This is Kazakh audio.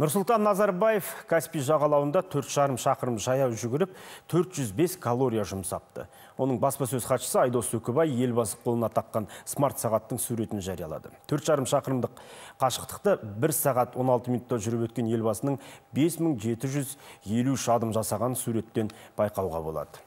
Нұрсұлтан Назарбаев Каспий жағалауында 4 жарым шақырым жаяу жүгіріп 405 калория жұмсапты. Оның баспасөз хатшысы Айдос Өкібай елбасы қолына таққан смарт сағаттың суретін жариялады. 4 жарым шақырымдық қашықтықты 1 сағат 16 минутта жүріп өткен елбасының 5753 адым жасаған суреттен байқауға болады.